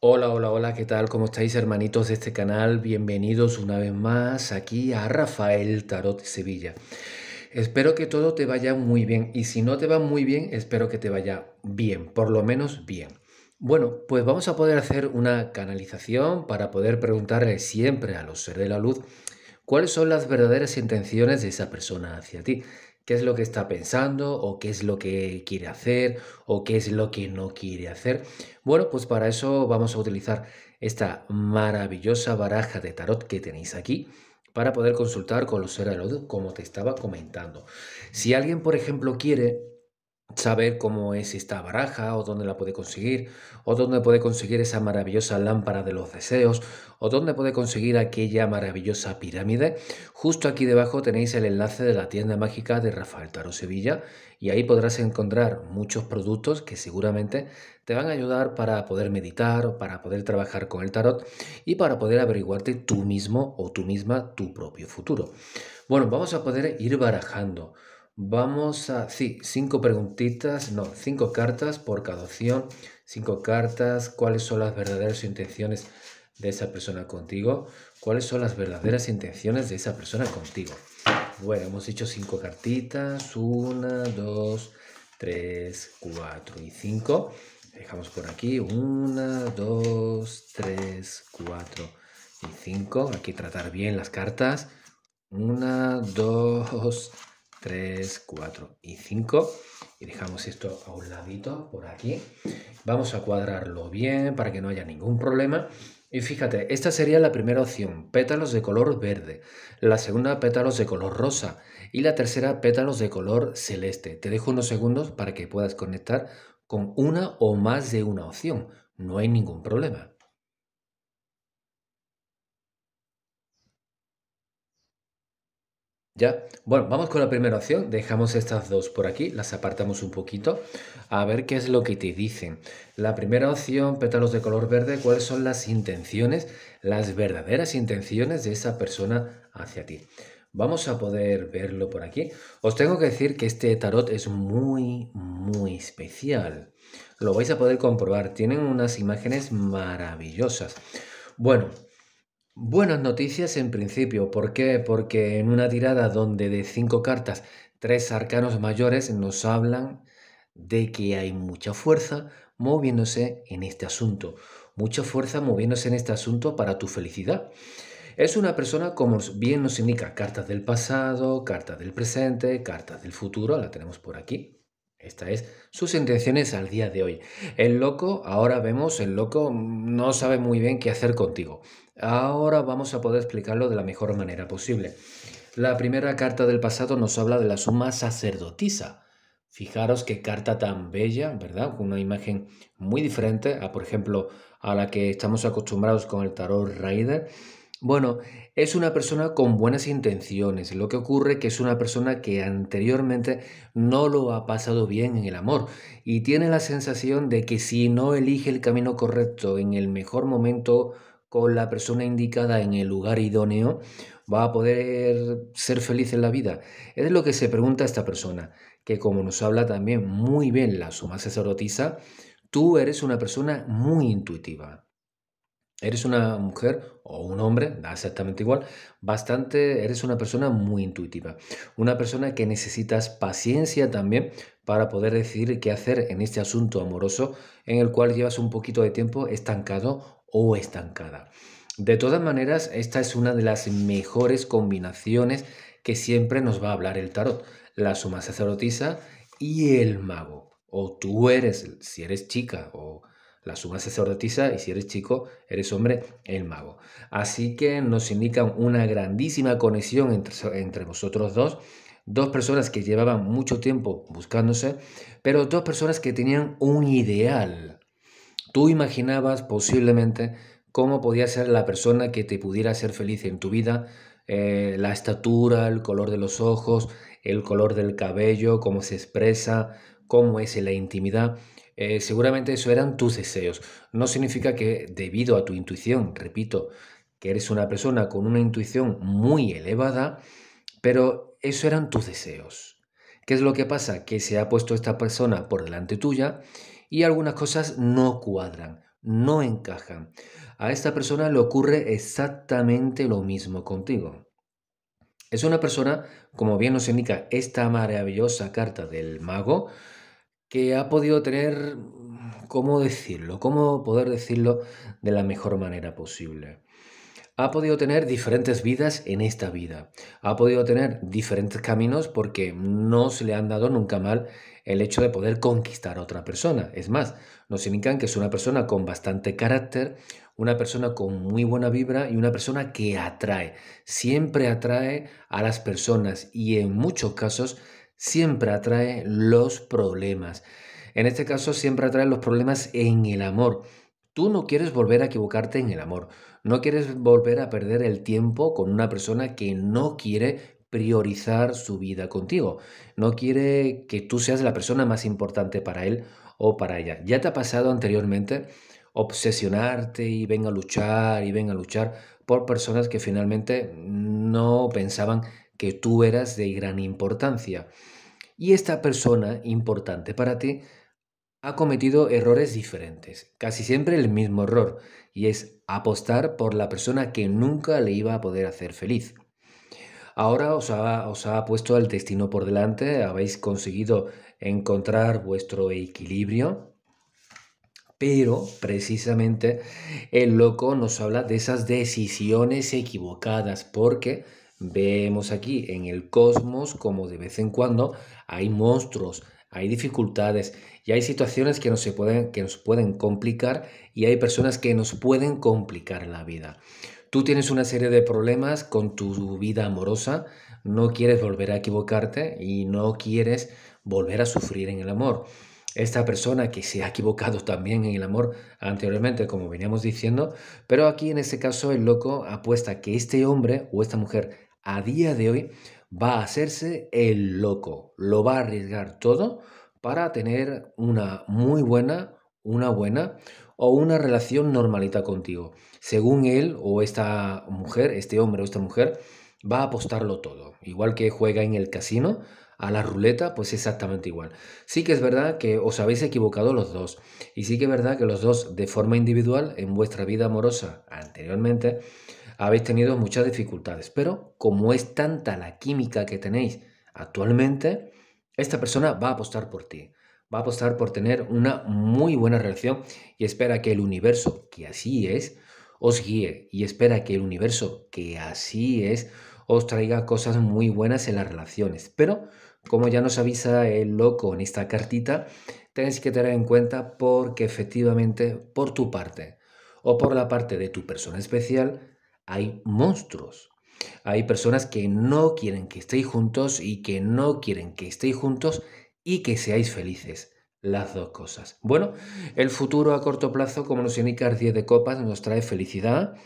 Hola, hola, hola, ¿qué tal? ¿Cómo estáis hermanitos de este canal? Bienvenidos una vez más aquí a Rafael Tarot Sevilla. Espero que todo te vaya muy bien y si no te va muy bien, espero que te vaya bien, por lo menos bien. Bueno, pues vamos a poder hacer una canalización para poder preguntarle siempre a los seres de la luz cuáles son las verdaderas intenciones de esa persona hacia ti qué es lo que está pensando o qué es lo que quiere hacer o qué es lo que no quiere hacer. Bueno, pues para eso vamos a utilizar esta maravillosa baraja de tarot que tenéis aquí para poder consultar con los como te estaba comentando. Si alguien, por ejemplo, quiere saber cómo es esta baraja o dónde la puede conseguir, o dónde puede conseguir esa maravillosa lámpara de los deseos, o dónde puede conseguir aquella maravillosa pirámide, justo aquí debajo tenéis el enlace de la tienda mágica de Rafael Taro Sevilla y ahí podrás encontrar muchos productos que seguramente te van a ayudar para poder meditar, para poder trabajar con el tarot y para poder averiguarte tú mismo o tú misma tu propio futuro. Bueno, vamos a poder ir barajando. Vamos a, sí, cinco preguntitas, no, cinco cartas por cada opción, cinco cartas, cuáles son las verdaderas intenciones de esa persona contigo, cuáles son las verdaderas intenciones de esa persona contigo. Bueno, hemos hecho cinco cartitas, una, dos, tres, cuatro y cinco. Dejamos por aquí, una, dos, tres, cuatro y cinco. Aquí tratar bien las cartas. Una, dos, tres 3, 4 y 5. Y dejamos esto a un ladito por aquí. Vamos a cuadrarlo bien para que no haya ningún problema. Y fíjate, esta sería la primera opción, pétalos de color verde. La segunda, pétalos de color rosa. Y la tercera, pétalos de color celeste. Te dejo unos segundos para que puedas conectar con una o más de una opción. No hay ningún problema. ¿Ya? Bueno, vamos con la primera opción. Dejamos estas dos por aquí, las apartamos un poquito, a ver qué es lo que te dicen. La primera opción, pétalos de color verde, cuáles son las intenciones, las verdaderas intenciones de esa persona hacia ti. Vamos a poder verlo por aquí. Os tengo que decir que este tarot es muy, muy especial. Lo vais a poder comprobar. Tienen unas imágenes maravillosas. Bueno, Buenas noticias en principio. ¿Por qué? Porque en una tirada donde de cinco cartas, tres arcanos mayores nos hablan de que hay mucha fuerza moviéndose en este asunto. Mucha fuerza moviéndose en este asunto para tu felicidad. Es una persona, como bien nos indica, cartas del pasado, cartas del presente, cartas del futuro, la tenemos por aquí. Esta es sus intenciones al día de hoy. El loco, ahora vemos, el loco no sabe muy bien qué hacer contigo. Ahora vamos a poder explicarlo de la mejor manera posible. La primera carta del pasado nos habla de la suma sacerdotisa. Fijaros qué carta tan bella, ¿verdad? una imagen muy diferente a, por ejemplo, a la que estamos acostumbrados con el tarot Rider. Bueno, es una persona con buenas intenciones. Lo que ocurre es que es una persona que anteriormente no lo ha pasado bien en el amor y tiene la sensación de que si no elige el camino correcto en el mejor momento con la persona indicada en el lugar idóneo, va a poder ser feliz en la vida. Es lo que se pregunta esta persona, que como nos habla también muy bien la suma sacerdotisa, tú eres una persona muy intuitiva. Eres una mujer o un hombre, da exactamente igual, bastante, eres una persona muy intuitiva. Una persona que necesitas paciencia también para poder decidir qué hacer en este asunto amoroso en el cual llevas un poquito de tiempo estancado o estancada. De todas maneras, esta es una de las mejores combinaciones que siempre nos va a hablar el tarot, la suma sacerdotisa y el mago. O tú eres, si eres chica, o la suma sacerdotisa y si eres chico, eres hombre, el mago. Así que nos indican una grandísima conexión entre, entre vosotros dos dos personas que llevaban mucho tiempo buscándose, pero dos personas que tenían un ideal, Tú imaginabas posiblemente cómo podía ser la persona que te pudiera hacer feliz en tu vida, eh, la estatura, el color de los ojos, el color del cabello, cómo se expresa, cómo es en la intimidad. Eh, seguramente eso eran tus deseos. No significa que debido a tu intuición, repito, que eres una persona con una intuición muy elevada, pero eso eran tus deseos. ¿Qué es lo que pasa? Que se ha puesto esta persona por delante tuya y algunas cosas no cuadran, no encajan. A esta persona le ocurre exactamente lo mismo contigo. Es una persona, como bien nos indica esta maravillosa carta del mago, que ha podido tener, ¿cómo decirlo? ¿Cómo poder decirlo de la mejor manera posible? ha podido tener diferentes vidas en esta vida. Ha podido tener diferentes caminos porque no se le han dado nunca mal el hecho de poder conquistar a otra persona. Es más, nos indican que es una persona con bastante carácter, una persona con muy buena vibra y una persona que atrae. Siempre atrae a las personas y en muchos casos siempre atrae los problemas. En este caso siempre atrae los problemas en el amor. Tú no quieres volver a equivocarte en el amor. No quieres volver a perder el tiempo con una persona que no quiere priorizar su vida contigo. No quiere que tú seas la persona más importante para él o para ella. ¿Ya te ha pasado anteriormente obsesionarte y venga a luchar y venga a luchar por personas que finalmente no pensaban que tú eras de gran importancia? Y esta persona importante para ti ha cometido errores diferentes, casi siempre el mismo error, y es apostar por la persona que nunca le iba a poder hacer feliz. Ahora os ha, os ha puesto el destino por delante, habéis conseguido encontrar vuestro equilibrio, pero precisamente el loco nos habla de esas decisiones equivocadas, porque vemos aquí en el cosmos como de vez en cuando hay monstruos, hay dificultades y hay situaciones que pueden, que nos pueden complicar y hay personas que nos pueden complicar la vida. Tú tienes una serie de problemas con tu vida amorosa, no quieres volver a equivocarte y no quieres volver a sufrir en el amor. Esta persona que se ha equivocado también en el amor anteriormente, como veníamos diciendo, pero aquí en este caso el loco apuesta que este hombre o esta mujer a día de hoy va a hacerse el loco, lo va a arriesgar todo para tener una muy buena, una buena o una relación normalita contigo según él o esta mujer, este hombre o esta mujer, va a apostarlo todo. Igual que juega en el casino, a la ruleta, pues exactamente igual. Sí que es verdad que os habéis equivocado los dos. Y sí que es verdad que los dos, de forma individual, en vuestra vida amorosa anteriormente, habéis tenido muchas dificultades. Pero como es tanta la química que tenéis actualmente, esta persona va a apostar por ti. Va a apostar por tener una muy buena relación y espera que el universo, que así es, os guíe y espera que el universo, que así es, os traiga cosas muy buenas en las relaciones. Pero, como ya nos avisa el loco en esta cartita, tenéis que tener en cuenta porque efectivamente por tu parte o por la parte de tu persona especial hay monstruos. Hay personas que no quieren que estéis juntos y que no quieren que estéis juntos y que seáis felices las dos cosas. Bueno, el futuro a corto plazo, como nos indica el 10 de copas, nos trae felicidad,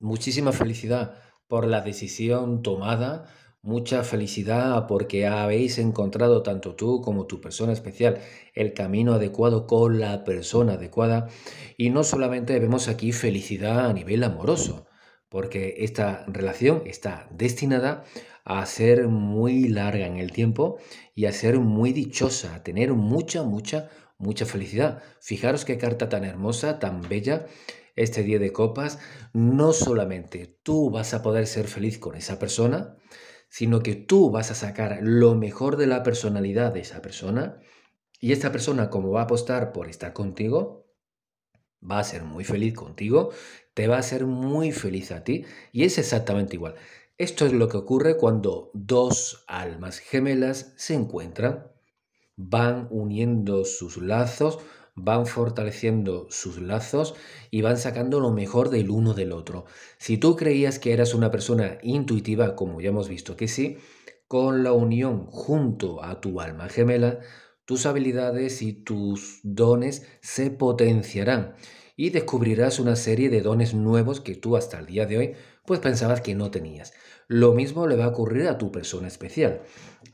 muchísima felicidad por la decisión tomada, mucha felicidad porque habéis encontrado tanto tú como tu persona especial el camino adecuado con la persona adecuada. Y no solamente vemos aquí felicidad a nivel amoroso, porque esta relación está destinada a ser muy larga en el tiempo y a ser muy dichosa, a tener mucha, mucha, mucha felicidad. Fijaros qué carta tan hermosa, tan bella, este día de copas. No solamente tú vas a poder ser feliz con esa persona, sino que tú vas a sacar lo mejor de la personalidad de esa persona y esta persona, como va a apostar por estar contigo, va a ser muy feliz contigo, te va a ser muy feliz a ti y es exactamente igual. Esto es lo que ocurre cuando dos almas gemelas se encuentran, van uniendo sus lazos, van fortaleciendo sus lazos y van sacando lo mejor del uno del otro. Si tú creías que eras una persona intuitiva, como ya hemos visto que sí, con la unión junto a tu alma gemela, tus habilidades y tus dones se potenciarán y descubrirás una serie de dones nuevos que tú hasta el día de hoy pues pensabas que no tenías. Lo mismo le va a ocurrir a tu persona especial.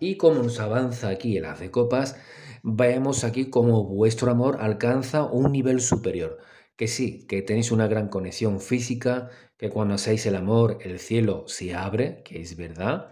Y como nos avanza aquí el haz de copas, veamos aquí cómo vuestro amor alcanza un nivel superior. Que sí, que tenéis una gran conexión física, que cuando hacéis el amor el cielo se abre, que es verdad,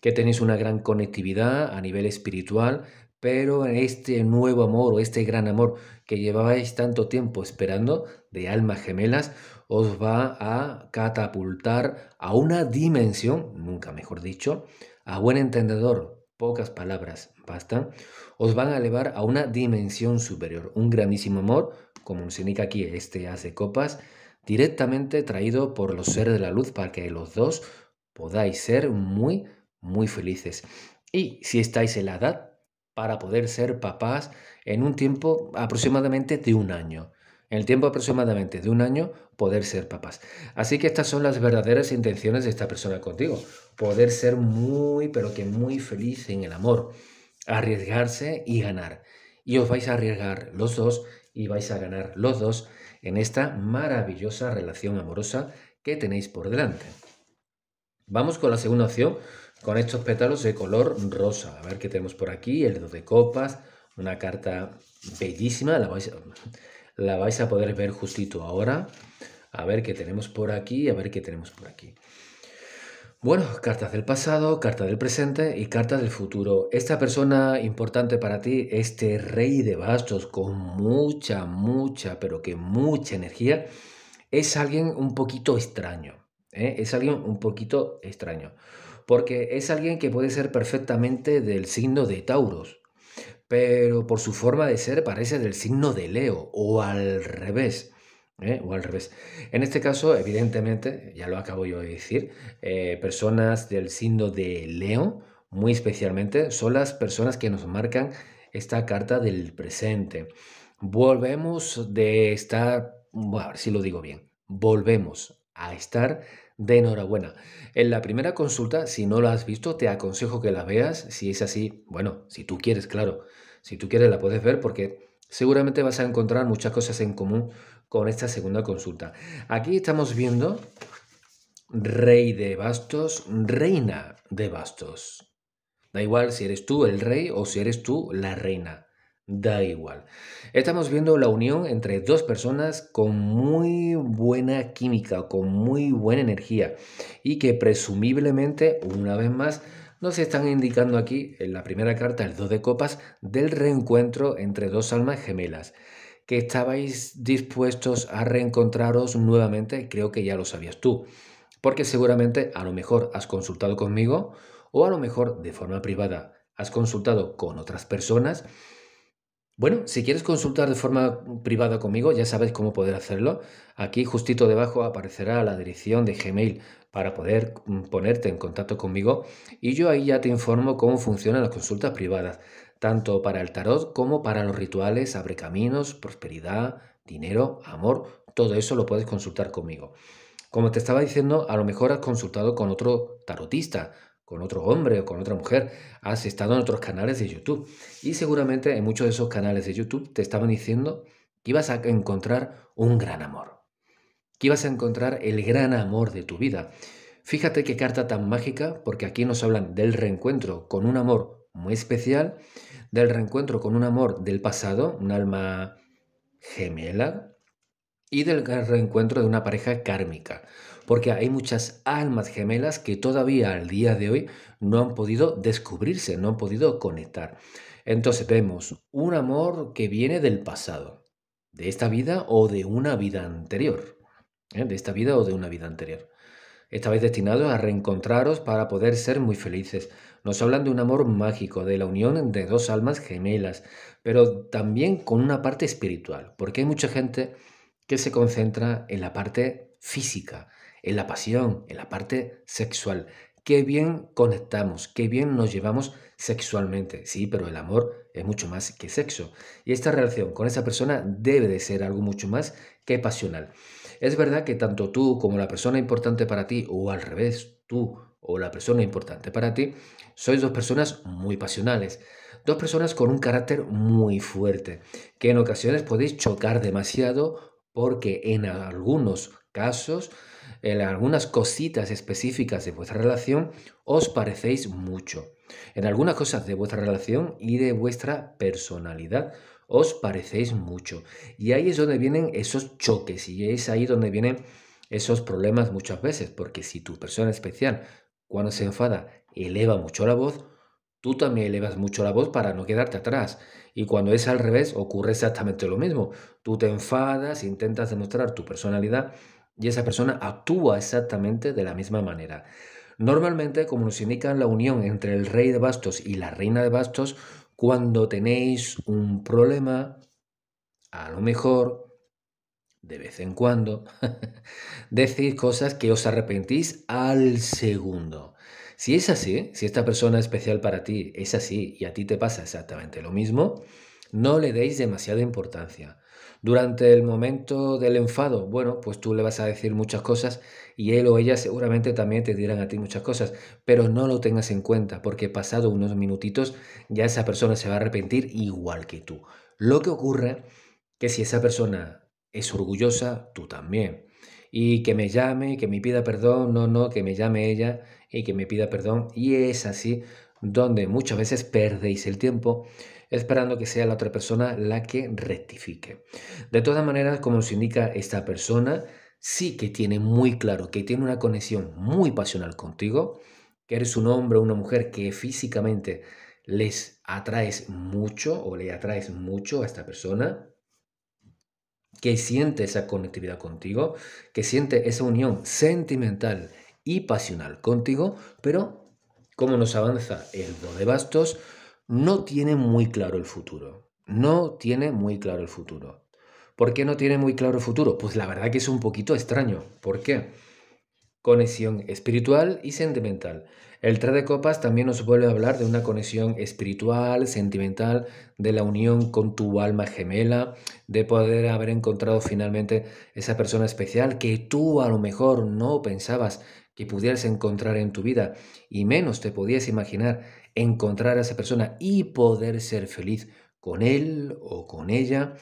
que tenéis una gran conectividad a nivel espiritual, pero este nuevo amor o este gran amor que llevabais tanto tiempo esperando de almas gemelas os va a catapultar a una dimensión, nunca mejor dicho, a buen entendedor, pocas palabras bastan, os van a elevar a una dimensión superior, un grandísimo amor, como nos indica aquí este hace copas, directamente traído por los seres de la luz para que los dos podáis ser muy, muy felices. Y si estáis en la edad para poder ser papás en un tiempo aproximadamente de un año. En el tiempo aproximadamente de un año, poder ser papás. Así que estas son las verdaderas intenciones de esta persona contigo. Poder ser muy, pero que muy feliz en el amor. Arriesgarse y ganar. Y os vais a arriesgar los dos y vais a ganar los dos en esta maravillosa relación amorosa que tenéis por delante. Vamos con la segunda opción con estos pétalos de color rosa. A ver qué tenemos por aquí, el dos de copas, una carta bellísima, la vais, la vais a poder ver justito ahora. A ver qué tenemos por aquí, a ver qué tenemos por aquí. Bueno, cartas del pasado, carta del presente y cartas del futuro. Esta persona importante para ti, este rey de bastos con mucha, mucha, pero que mucha energía, es alguien un poquito extraño. ¿eh? Es alguien un poquito extraño, porque es alguien que puede ser perfectamente del signo de Tauros, pero por su forma de ser parece del signo de Leo o al revés. ¿eh? O al revés. En este caso, evidentemente, ya lo acabo yo de decir, eh, personas del signo de Leo, muy especialmente, son las personas que nos marcan esta carta del presente. Volvemos de estar, bueno, a ver si lo digo bien, volvemos a estar de enhorabuena. En la primera consulta, si no la has visto, te aconsejo que la veas. Si es así, bueno, si tú quieres, claro. Si tú quieres, la puedes ver porque seguramente vas a encontrar muchas cosas en común con esta segunda consulta. Aquí estamos viendo rey de bastos, reina de bastos. Da igual si eres tú el rey o si eres tú la reina da igual. Estamos viendo la unión entre dos personas con muy buena química, con muy buena energía y que presumiblemente, una vez más, nos están indicando aquí en la primera carta, el 2 de copas, del reencuentro entre dos almas gemelas. Que estabais dispuestos a reencontraros nuevamente, creo que ya lo sabías tú. Porque seguramente a lo mejor has consultado conmigo o a lo mejor de forma privada has consultado con otras personas bueno, si quieres consultar de forma privada conmigo, ya sabes cómo poder hacerlo. Aquí justito debajo aparecerá la dirección de Gmail para poder mm, ponerte en contacto conmigo y yo ahí ya te informo cómo funcionan las consultas privadas, tanto para el tarot como para los rituales, abre caminos, prosperidad, dinero, amor, todo eso lo puedes consultar conmigo. Como te estaba diciendo, a lo mejor has consultado con otro tarotista, con otro hombre o con otra mujer, has estado en otros canales de YouTube. Y seguramente en muchos de esos canales de YouTube te estaban diciendo que ibas a encontrar un gran amor, que ibas a encontrar el gran amor de tu vida. Fíjate qué carta tan mágica, porque aquí nos hablan del reencuentro con un amor muy especial, del reencuentro con un amor del pasado, un alma gemela, y del reencuentro de una pareja kármica porque hay muchas almas gemelas que todavía al día de hoy no han podido descubrirse, no han podido conectar. Entonces vemos un amor que viene del pasado, de esta vida o de una vida anterior, ¿eh? de esta vida o de una vida anterior. Esta vez destinados a reencontraros para poder ser muy felices. Nos hablan de un amor mágico, de la unión de dos almas gemelas, pero también con una parte espiritual, porque hay mucha gente que se concentra en la parte física, en la pasión, en la parte sexual. Qué bien conectamos, qué bien nos llevamos sexualmente. Sí, pero el amor es mucho más que sexo. Y esta relación con esa persona debe de ser algo mucho más que pasional. Es verdad que tanto tú como la persona importante para ti, o al revés, tú o la persona importante para ti, sois dos personas muy pasionales, dos personas con un carácter muy fuerte, que en ocasiones podéis chocar demasiado porque en algunos casos en algunas cositas específicas de vuestra relación os parecéis mucho. En algunas cosas de vuestra relación y de vuestra personalidad os parecéis mucho. Y ahí es donde vienen esos choques y es ahí donde vienen esos problemas muchas veces, porque si tu persona especial, cuando se enfada, eleva mucho la voz, tú también elevas mucho la voz para no quedarte atrás. Y cuando es al revés, ocurre exactamente lo mismo. Tú te enfadas, intentas demostrar tu personalidad y esa persona actúa exactamente de la misma manera. Normalmente, como nos indica la unión entre el rey de bastos y la reina de bastos, cuando tenéis un problema, a lo mejor, de vez en cuando, decís cosas que os arrepentís al segundo. Si es así, si esta persona especial para ti es así y a ti te pasa exactamente lo mismo, no le deis demasiada importancia durante el momento del enfado, bueno, pues tú le vas a decir muchas cosas y él o ella seguramente también te dirán a ti muchas cosas, pero no lo tengas en cuenta porque pasado unos minutitos ya esa persona se va a arrepentir igual que tú. Lo que ocurre que si esa persona es orgullosa, tú también. Y que me llame, que me pida perdón, no, no, que me llame ella y que me pida perdón. Y es así donde muchas veces perdéis el tiempo esperando que sea la otra persona la que rectifique. De todas maneras, como se indica esta persona, sí que tiene muy claro que tiene una conexión muy pasional contigo, que eres un hombre o una mujer que físicamente les atraes mucho o le atraes mucho a esta persona, que siente esa conectividad contigo, que siente esa unión sentimental y pasional contigo, pero como nos avanza el do de bastos, no tiene muy claro el futuro. No tiene muy claro el futuro. ¿Por qué no tiene muy claro el futuro? Pues la verdad que es un poquito extraño. ¿Por qué? Conexión espiritual y sentimental. El 3 de copas también nos vuelve a hablar de una conexión espiritual, sentimental, de la unión con tu alma gemela, de poder haber encontrado finalmente esa persona especial que tú a lo mejor no pensabas que pudieras encontrar en tu vida y menos te podías imaginar encontrar a esa persona y poder ser feliz con él o con ella,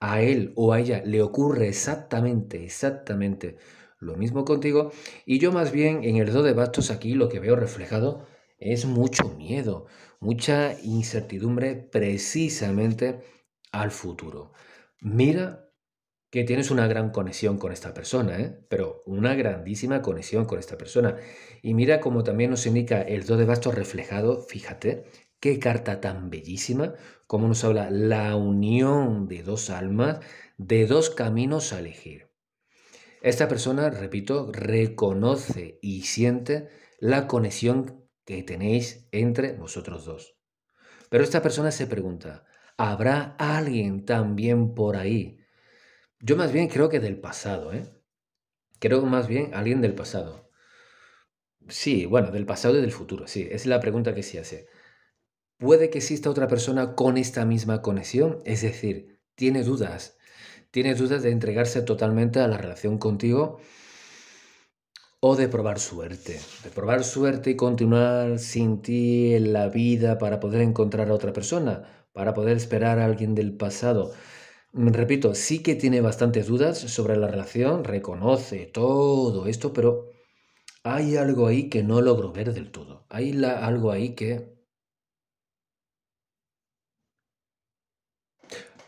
a él o a ella le ocurre exactamente, exactamente lo mismo contigo. Y yo más bien en el 2 de bastos aquí lo que veo reflejado es mucho miedo, mucha incertidumbre precisamente al futuro. Mira que tienes una gran conexión con esta persona, ¿eh? pero una grandísima conexión con esta persona. Y mira cómo también nos indica el do de bastos reflejado, fíjate, qué carta tan bellísima, como nos habla la unión de dos almas, de dos caminos a elegir. Esta persona, repito, reconoce y siente la conexión que tenéis entre vosotros dos. Pero esta persona se pregunta, ¿habrá alguien también por ahí yo más bien creo que del pasado, ¿eh? Creo más bien alguien del pasado. Sí, bueno, del pasado y del futuro, sí, esa es la pregunta que se hace. ¿Puede que exista otra persona con esta misma conexión? Es decir, tiene dudas, tiene dudas de entregarse totalmente a la relación contigo o de probar suerte, de probar suerte y continuar sin ti en la vida para poder encontrar a otra persona, para poder esperar a alguien del pasado. Repito, sí que tiene bastantes dudas sobre la relación, reconoce todo esto, pero hay algo ahí que no logro ver del todo. Hay algo ahí que...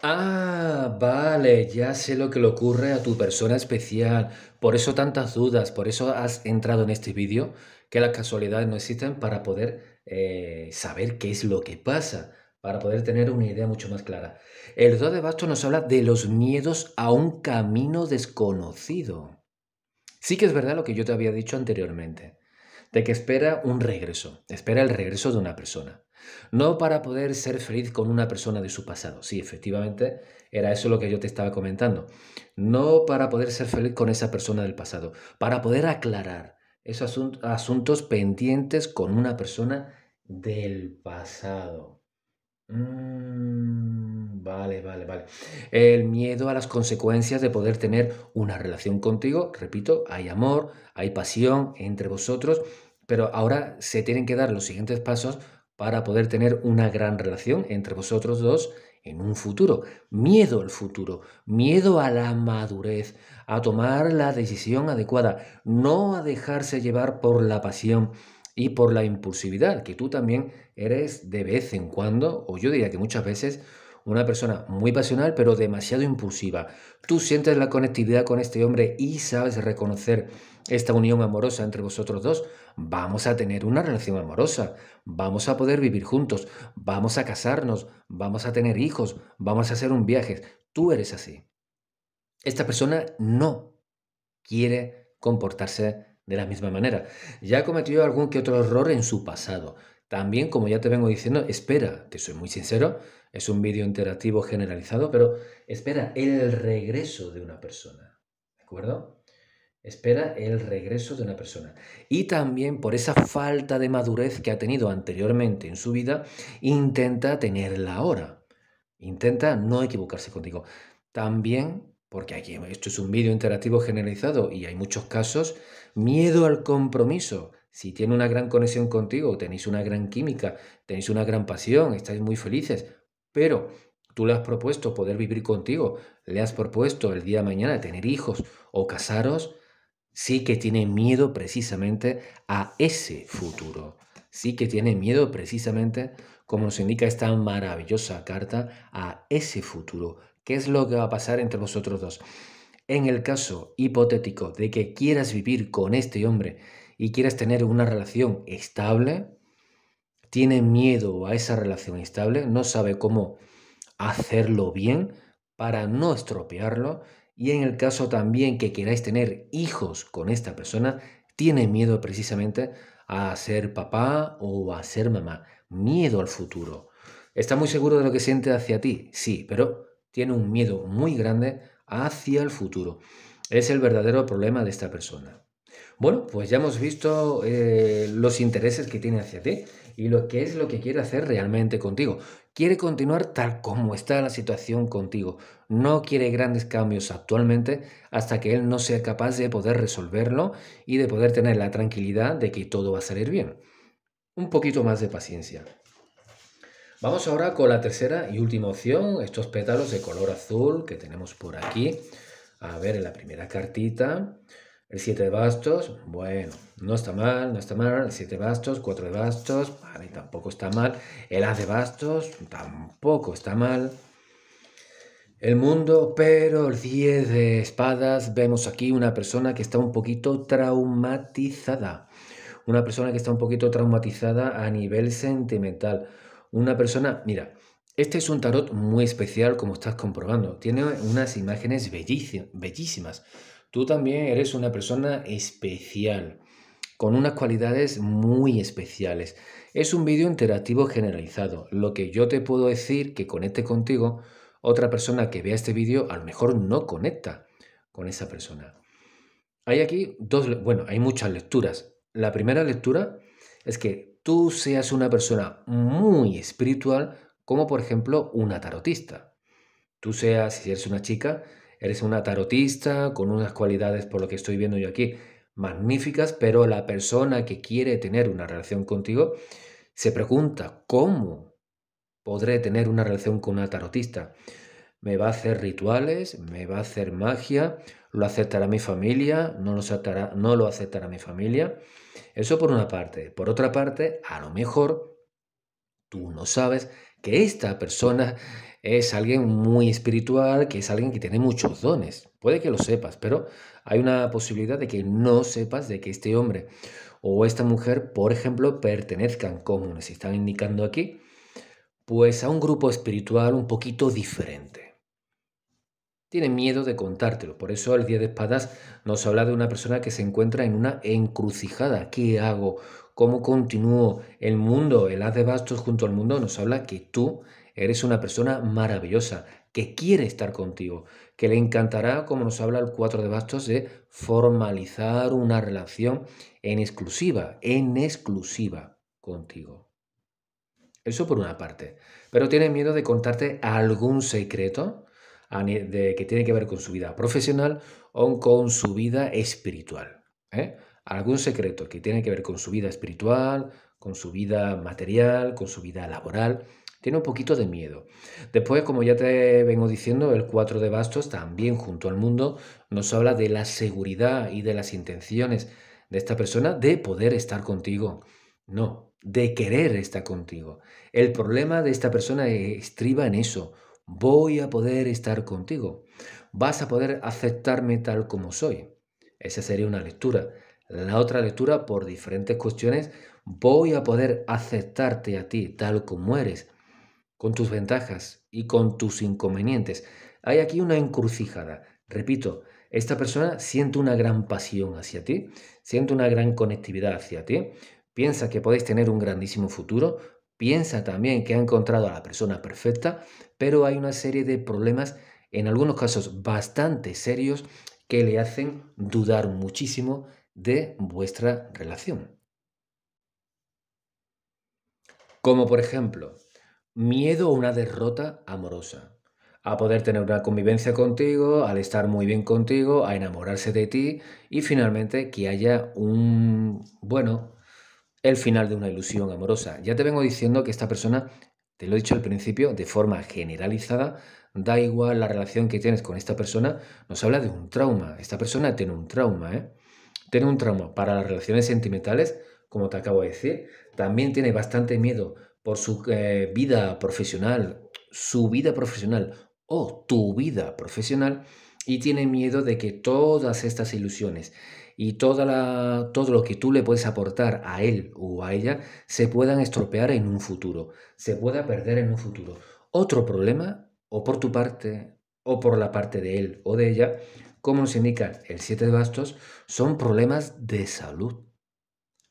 Ah, vale, ya sé lo que le ocurre a tu persona especial. Por eso tantas dudas, por eso has entrado en este vídeo, que las casualidades no existen para poder eh, saber qué es lo que pasa para poder tener una idea mucho más clara. El 2 de bastos nos habla de los miedos a un camino desconocido. Sí que es verdad lo que yo te había dicho anteriormente, de que espera un regreso, espera el regreso de una persona. No para poder ser feliz con una persona de su pasado, sí, efectivamente, era eso lo que yo te estaba comentando. No para poder ser feliz con esa persona del pasado, para poder aclarar esos asuntos pendientes con una persona del pasado. Mm, vale, vale, vale. El miedo a las consecuencias de poder tener una relación contigo, repito, hay amor, hay pasión entre vosotros, pero ahora se tienen que dar los siguientes pasos para poder tener una gran relación entre vosotros dos en un futuro. Miedo al futuro, miedo a la madurez, a tomar la decisión adecuada, no a dejarse llevar por la pasión y por la impulsividad, que tú también Eres de vez en cuando, o yo diría que muchas veces, una persona muy pasional pero demasiado impulsiva. Tú sientes la conectividad con este hombre y sabes reconocer esta unión amorosa entre vosotros dos. Vamos a tener una relación amorosa, vamos a poder vivir juntos, vamos a casarnos, vamos a tener hijos, vamos a hacer un viaje. Tú eres así. Esta persona no quiere comportarse de la misma manera. Ya ha cometió algún que otro error en su pasado. También, como ya te vengo diciendo, espera, te soy muy sincero, es un vídeo interactivo generalizado, pero espera el regreso de una persona, ¿de acuerdo? Espera el regreso de una persona. Y también por esa falta de madurez que ha tenido anteriormente en su vida, intenta tenerla ahora. Intenta no equivocarse contigo. También, porque aquí esto es un vídeo interactivo generalizado y hay muchos casos, miedo al compromiso. Si tiene una gran conexión contigo, tenéis una gran química, tenéis una gran pasión, estáis muy felices, pero tú le has propuesto poder vivir contigo, le has propuesto el día de mañana tener hijos o casaros, sí que tiene miedo precisamente a ese futuro. Sí que tiene miedo precisamente, como nos indica esta maravillosa carta, a ese futuro. ¿Qué es lo que va a pasar entre vosotros dos? En el caso hipotético de que quieras vivir con este hombre y quieres tener una relación estable, tiene miedo a esa relación estable, no sabe cómo hacerlo bien para no estropearlo y en el caso también que queráis tener hijos con esta persona, tiene miedo precisamente a ser papá o a ser mamá, miedo al futuro. Está muy seguro de lo que siente hacia ti, sí, pero tiene un miedo muy grande hacia el futuro. Es el verdadero problema de esta persona. Bueno, pues ya hemos visto eh, los intereses que tiene hacia ti y lo que es lo que quiere hacer realmente contigo. Quiere continuar tal como está la situación contigo. No quiere grandes cambios actualmente hasta que él no sea capaz de poder resolverlo y de poder tener la tranquilidad de que todo va a salir bien. Un poquito más de paciencia. Vamos ahora con la tercera y última opción, estos pétalos de color azul que tenemos por aquí. A ver, en la primera cartita el 7 de bastos, bueno, no está mal, no está mal. El 7 de bastos, 4 de bastos, vale, tampoco está mal. El haz de bastos, tampoco está mal. El mundo, pero el 10 de espadas, vemos aquí una persona que está un poquito traumatizada. Una persona que está un poquito traumatizada a nivel sentimental. Una persona, mira, este es un tarot muy especial como estás comprobando. Tiene unas imágenes bellísimas Tú también eres una persona especial, con unas cualidades muy especiales. Es un vídeo interactivo generalizado. Lo que yo te puedo decir que conecte contigo, otra persona que vea este vídeo a lo mejor no conecta con esa persona. Hay aquí dos, bueno, hay muchas lecturas. La primera lectura es que tú seas una persona muy espiritual, como por ejemplo una tarotista. Tú seas, si eres una chica, Eres una tarotista con unas cualidades, por lo que estoy viendo yo aquí, magníficas, pero la persona que quiere tener una relación contigo se pregunta, ¿cómo podré tener una relación con una tarotista? ¿Me va a hacer rituales? ¿Me va a hacer magia? ¿Lo aceptará mi familia? ¿No lo aceptará, no lo aceptará mi familia? Eso por una parte. Por otra parte, a lo mejor tú no sabes que esta persona es alguien muy espiritual, que es alguien que tiene muchos dones. Puede que lo sepas, pero hay una posibilidad de que no sepas de que este hombre o esta mujer, por ejemplo, pertenezcan, como nos están indicando aquí, pues a un grupo espiritual un poquito diferente. Tiene miedo de contártelo, por eso el Día de Espadas nos habla de una persona que se encuentra en una encrucijada. ¿Qué hago? ¿Cómo continúo el mundo? El haz de bastos junto al mundo nos habla que tú Eres una persona maravillosa que quiere estar contigo, que le encantará, como nos habla el 4 de bastos, de formalizar una relación en exclusiva, en exclusiva contigo. Eso por una parte. Pero tiene miedo de contarte algún secreto que tiene que ver con su vida profesional o con su vida espiritual. ¿eh? Algún secreto que tiene que ver con su vida espiritual, con su vida material, con su vida laboral. Tiene un poquito de miedo. Después, como ya te vengo diciendo, el 4 de bastos, también junto al mundo, nos habla de la seguridad y de las intenciones de esta persona de poder estar contigo. No, de querer estar contigo. El problema de esta persona estriba en eso. Voy a poder estar contigo. Vas a poder aceptarme tal como soy. Esa sería una lectura. La otra lectura, por diferentes cuestiones, voy a poder aceptarte a ti tal como eres con tus ventajas y con tus inconvenientes. Hay aquí una encrucijada. Repito, esta persona siente una gran pasión hacia ti, siente una gran conectividad hacia ti, piensa que podéis tener un grandísimo futuro, piensa también que ha encontrado a la persona perfecta, pero hay una serie de problemas, en algunos casos bastante serios, que le hacen dudar muchísimo de vuestra relación. Como por ejemplo, miedo a una derrota amorosa, a poder tener una convivencia contigo, al estar muy bien contigo, a enamorarse de ti y finalmente que haya un, bueno, el final de una ilusión amorosa. Ya te vengo diciendo que esta persona, te lo he dicho al principio, de forma generalizada, da igual la relación que tienes con esta persona, nos habla de un trauma. Esta persona tiene un trauma, ¿eh? Tiene un trauma para las relaciones sentimentales, como te acabo de decir. También tiene bastante miedo por su eh, vida profesional, su vida profesional o tu vida profesional y tiene miedo de que todas estas ilusiones y toda la, todo lo que tú le puedes aportar a él o a ella se puedan estropear en un futuro, se pueda perder en un futuro. Otro problema, o por tu parte, o por la parte de él o de ella, como nos indica el 7 de bastos, son problemas de salud.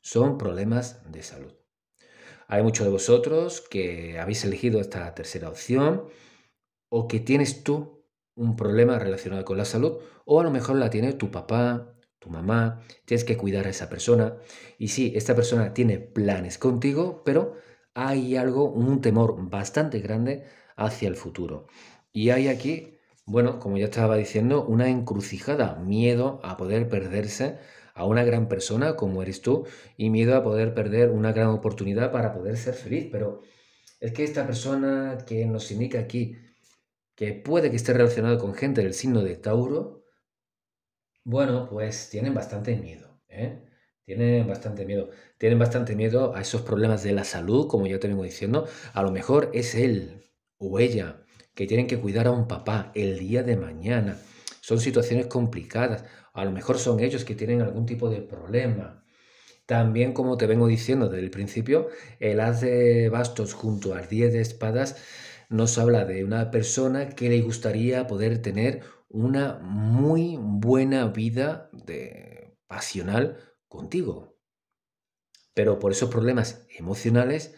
Son problemas de salud. Hay muchos de vosotros que habéis elegido esta tercera opción o que tienes tú un problema relacionado con la salud o a lo mejor la tiene tu papá, tu mamá, tienes que cuidar a esa persona y sí, esta persona tiene planes contigo, pero hay algo, un temor bastante grande hacia el futuro. Y hay aquí, bueno, como ya estaba diciendo, una encrucijada, miedo a poder perderse a una gran persona como eres tú y miedo a poder perder una gran oportunidad para poder ser feliz. Pero es que esta persona que nos indica aquí, que puede que esté relacionado con gente del signo de Tauro, bueno, pues tienen bastante miedo, ¿eh? Tienen bastante miedo. Tienen bastante miedo a esos problemas de la salud, como ya te vengo diciendo. A lo mejor es él o ella que tienen que cuidar a un papá el día de mañana. Son situaciones complicadas. A lo mejor son ellos que tienen algún tipo de problema. También, como te vengo diciendo desde el principio, el haz de bastos junto al 10 de espadas nos habla de una persona que le gustaría poder tener una muy buena vida de, pasional contigo. Pero por esos problemas emocionales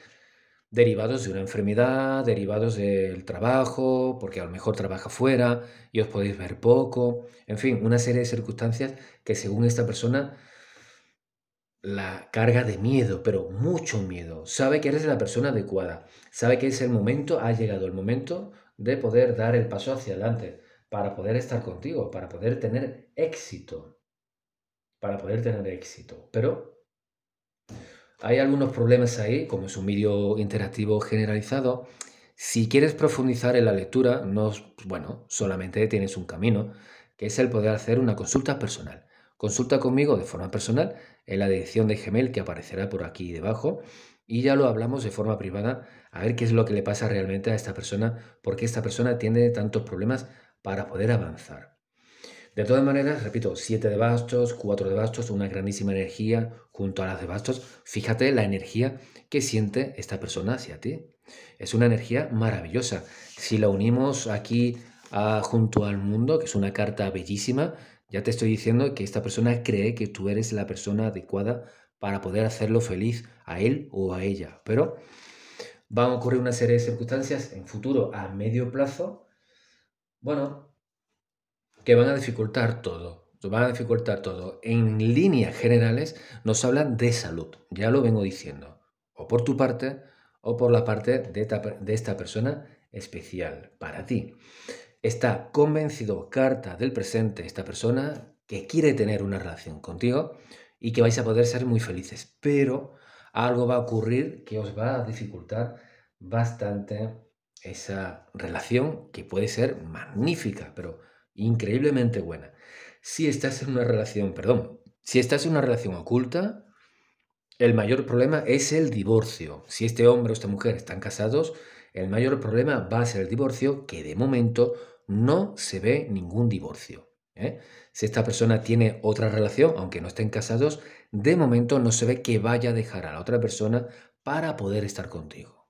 derivados de una enfermedad, derivados del trabajo, porque a lo mejor trabaja fuera y os podéis ver poco, en fin, una serie de circunstancias que según esta persona la carga de miedo, pero mucho miedo. Sabe que eres la persona adecuada, sabe que es el momento, ha llegado el momento de poder dar el paso hacia adelante, para poder estar contigo, para poder tener éxito, para poder tener éxito, pero hay algunos problemas ahí, como es un vídeo interactivo generalizado. Si quieres profundizar en la lectura, no, bueno, solamente tienes un camino, que es el poder hacer una consulta personal. Consulta conmigo de forma personal en la dirección de Gmail que aparecerá por aquí debajo y ya lo hablamos de forma privada a ver qué es lo que le pasa realmente a esta persona, por qué esta persona tiene tantos problemas para poder avanzar. De todas maneras, repito, siete de bastos, cuatro de bastos, una grandísima energía junto a las de bastos. Fíjate la energía que siente esta persona hacia ti. Es una energía maravillosa. Si la unimos aquí a, ah, junto al mundo, que es una carta bellísima, ya te estoy diciendo que esta persona cree que tú eres la persona adecuada para poder hacerlo feliz a él o a ella. Pero van a ocurrir una serie de circunstancias en futuro a medio plazo. Bueno, que van a dificultar todo. Van a dificultar todo. En líneas generales nos hablan de salud, ya lo vengo diciendo, o por tu parte o por la parte de esta, persona especial para ti. Está convencido, carta del presente, esta persona que quiere tener una relación contigo y que vais a poder ser muy felices, pero algo va a ocurrir que os va a dificultar bastante esa relación que puede ser magnífica, pero increíblemente buena. Si estás en una relación, perdón, si estás en una relación oculta, el mayor problema es el divorcio. Si este hombre o esta mujer están casados, el mayor problema va a ser el divorcio, que de momento no se ve ningún divorcio. ¿eh? Si esta persona tiene otra relación, aunque no estén casados, de momento no se ve que vaya a dejar a la otra persona para poder estar contigo.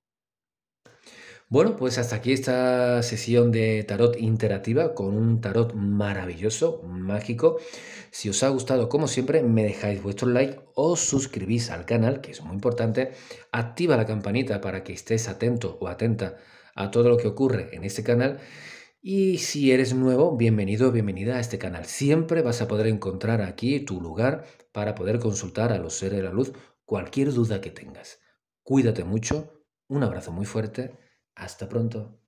Bueno, pues hasta aquí esta sesión de tarot interactiva con un tarot maravilloso, mágico. Si os ha gustado, como siempre, me dejáis vuestro like, o suscribís al canal, que es muy importante, activa la campanita para que estés atento o atenta a todo lo que ocurre en este canal. Y si eres nuevo, bienvenido o bienvenida a este canal. Siempre vas a poder encontrar aquí tu lugar para poder consultar a los seres de la luz cualquier duda que tengas. Cuídate mucho, un abrazo muy fuerte hasta pronto.